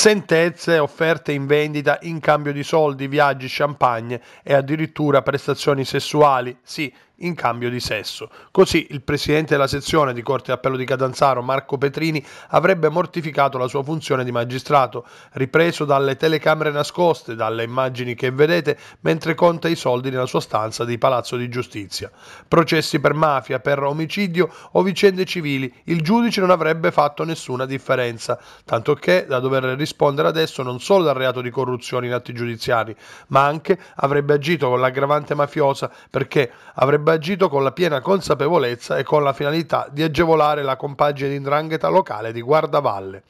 sentenze offerte in vendita in cambio di soldi, viaggi, champagne e addirittura prestazioni sessuali. Sì, in cambio di sesso. Così il presidente della sezione di Corte d'Appello di Catanzaro, Marco Petrini, avrebbe mortificato la sua funzione di magistrato, ripreso dalle telecamere nascoste, dalle immagini che vedete, mentre conta i soldi nella sua stanza di Palazzo di Giustizia. Processi per mafia, per omicidio o vicende civili, il giudice non avrebbe fatto nessuna differenza, tanto che da dover rispondere adesso non solo dal reato di corruzione in atti giudiziari, ma anche avrebbe agito con l'aggravante mafiosa perché avrebbe sarebbe agito con la piena consapevolezza e con la finalità di agevolare la compagine di 'ndrangheta locale di Guardavalle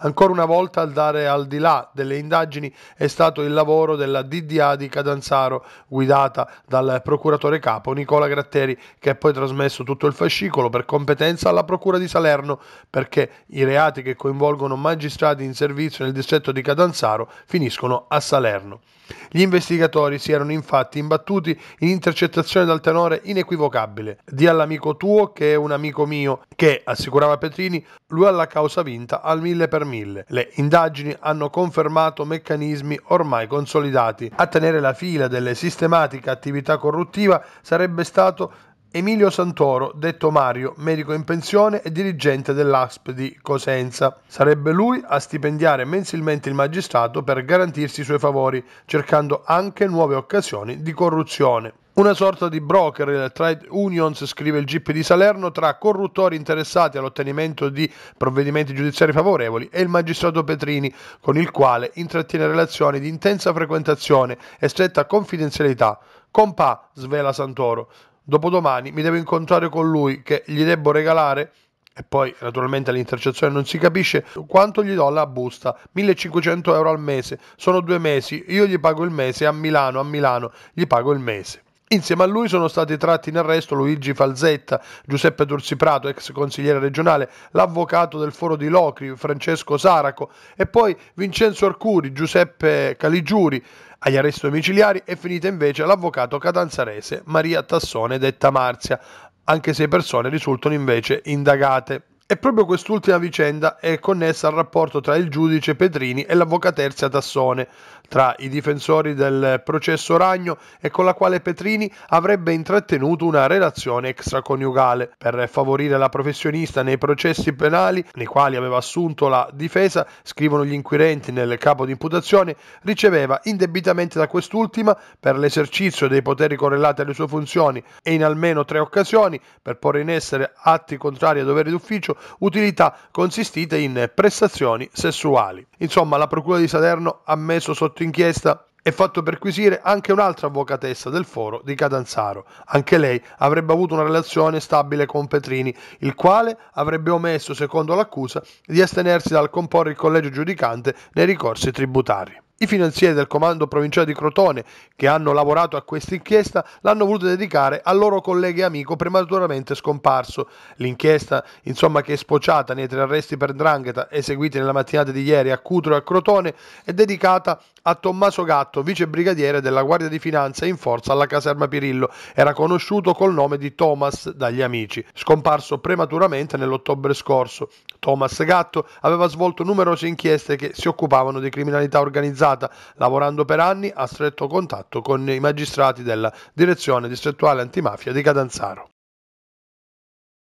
Ancora una volta al dare al di là delle indagini è stato il lavoro della DDA di Cadanzaro, guidata dal procuratore capo Nicola Gratteri, che ha poi trasmesso tutto il fascicolo per competenza alla Procura di Salerno, perché i reati che coinvolgono magistrati in servizio nel distretto di Cadanzaro finiscono a Salerno. Gli investigatori si erano infatti imbattuti in intercettazione dal tenore inequivocabile di all'amico tuo che è un amico mio, che, assicurava Petrini, lui ha la causa vinta al 1000 mille per mille. Le indagini hanno confermato meccanismi ormai consolidati. A tenere la fila delle sistematiche attività corruttiva sarebbe stato Emilio Santoro, detto Mario, medico in pensione e dirigente dell'ASP di Cosenza. Sarebbe lui a stipendiare mensilmente il magistrato per garantirsi i suoi favori, cercando anche nuove occasioni di corruzione. Una sorta di broker, eh, trade unions, scrive il GIP di Salerno, tra corruttori interessati all'ottenimento di provvedimenti giudiziari favorevoli e il magistrato Petrini, con il quale intrattiene relazioni di intensa frequentazione e stretta confidenzialità. Compà, svela Santoro, dopodomani mi devo incontrare con lui che gli debbo regalare e poi naturalmente all'intercezione non si capisce quanto gli do la busta 1500 euro al mese sono due mesi io gli pago il mese a Milano a Milano gli pago il mese Insieme a lui sono stati tratti in arresto Luigi Falzetta, Giuseppe Tursi Prato, ex consigliere regionale, l'avvocato del foro di Locri, Francesco Saraco e poi Vincenzo Arcuri, Giuseppe Caligiuri. Agli arresti domiciliari è finita invece l'avvocato catanzarese Maria Tassone detta Marzia. Anche sei persone risultano invece indagate. E proprio quest'ultima vicenda è connessa al rapporto tra il giudice Petrini e l'avvocaterzia Tassone, tra i difensori del processo Ragno e con la quale Petrini avrebbe intrattenuto una relazione extraconiugale. Per favorire la professionista nei processi penali, nei quali aveva assunto la difesa, scrivono gli inquirenti nel capo di imputazione, riceveva indebitamente da quest'ultima, per l'esercizio dei poteri correlati alle sue funzioni e in almeno tre occasioni, per porre in essere atti contrari a doveri d'ufficio, commercio, utilità consistite in prestazioni sessuali. Insomma, la Procura di Salerno ha messo sotto inchiesta e fatto perquisire anche un'altra avvocatessa del foro di Catanzaro. Anche lei avrebbe avuto una relazione stabile con Petrini, il quale avrebbe omesso, secondo l'accusa, di astenersi dal comporre il collegio giudicante nei ricorsi tributari. I finanzieri del comando provinciale di Crotone, che hanno lavorato a questa inchiesta, l'hanno voluto dedicare al loro collega e amico prematuramente scomparso. L'inchiesta, insomma, che è sfociata nei tre arresti per drangheta eseguiti nella mattinata di ieri a Cutro e a Crotone, è dedicata a Tommaso Gatto, vice brigadiere della Guardia di Finanza in forza alla caserma Pirillo. Era conosciuto col nome di Thomas dagli amici, scomparso prematuramente nell'ottobre scorso. Thomas Gatto aveva svolto numerose inchieste che si occupavano di criminalità organizzata, lavorando per anni a stretto contatto con i magistrati della Direzione Distrettuale Antimafia di Cadanzaro.